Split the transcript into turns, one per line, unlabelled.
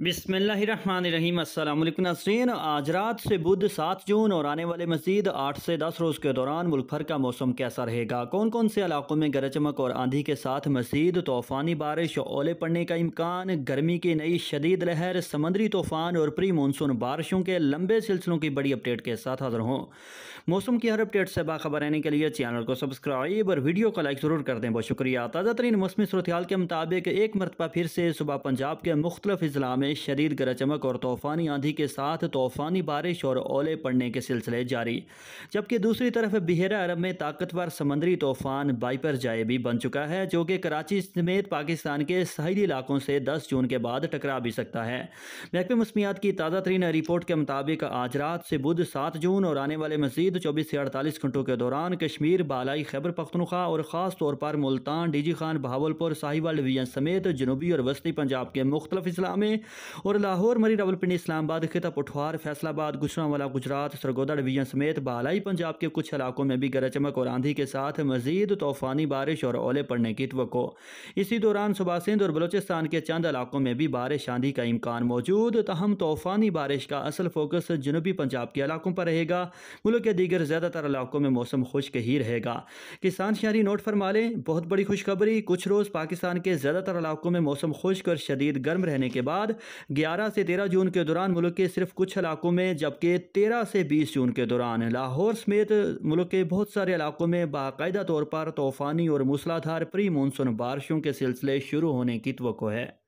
बिसमीम नासरीन आज रात से बुध सात जून और आने वाले मजीद आठ से दस रोज़ के दौरान मुल्क भर का मौसम कैसा रहेगा कौन कौन से इलाकों में गरज चमक और आंधी के साथ मजीद तूफ़ानी बारिश और ओले पड़ने का इम्कान गर्मी की नई शदीद लहर समंदरी तूफ़ान और प्री मानसून बारिशों के लंबे सिलसिलों की बड़ी अपडेट के साथ हाजिर हों मौसम की हर अपडेट से बाखबर रहने के लिए चैनल को सब्सक्राइब और वीडियो को लाइक ज़रूर कर दें बहुत शुक्रिया ताज़ा तरीन मौसमी सूरत के मुताबिक एक मरतबा फिर से सुबह पंजाब के मुख्तलिफ इजला में शरीर गरज चमक और तूफ़ानी आंधी के साथ तूफ़ानी बारिश और ओले पड़ने के सिलसिले जारी जबकि दूसरी तरफ बहरा अरब में ताकतवर समंदरी तूफ़ान बाइपर जाए भी बन चुका है जो कि कराची समेत पाकिस्तान के साहली इलाकों से दस जून के बाद टकरा भी सकता है महकमे मौसमियात की ताज़ा तरीन रिपोर्ट के मुताबिक आज रात से बुध सात जून और आने वाले मजीद चौबीस से अड़तालीस घंटों के दौरान कश्मीर बालाई खैबर पख्तनख्वा और ख़ास तौर पर मुल्तान डीजी खान बहावलपुर साहिवाल डिवीजन समेत जनूबी और वस्ती पंजाब के मुख्तलिफ इजला में और लाहौर मरी रावलपिंडी इस्लामाबाद खिता पठवार फैसलाबाद गुजरावाला गुजरात सरगोदा डिवीजन समेत बालाई पंजाब के कुछ इलाकों में भी गरज चमक और आंधी के साथ मजीद तूफानी बारिश और ओले पड़ने की तो इसी दौरान सुबह सिंध और बलोचिस्तान के चंद इलाकों में भी बारिश आंधी का इम्कान मौजूद तहम तूफानी बारिश का असल फोकस जनूबी पंजाब के इलाकों पर रहेगा मुल्क के दीगर ज़्यादातर इलाकों में मौसम खुश्क ही रहेगा किसान शहरी नोट फरमा लें बहुत बड़ी खुशखबरी कुछ रोज़ पाकिस्तान के ज़्यादातर इलाकों में मौसम खुश्क और शदीद गर्म रहने के बाद 11 से 13 जून के दौरान मुल्क के सिर्फ कुछ इलाकों में जबकि 13 से 20 जून के दौरान लाहौर समेत मुल्क के बहुत सारे इलाकों में बाकायदा तौर पर तूफ़ानी और मूसलाधार प्री मानसून बारिशों के सिलसिले शुरू होने की तो है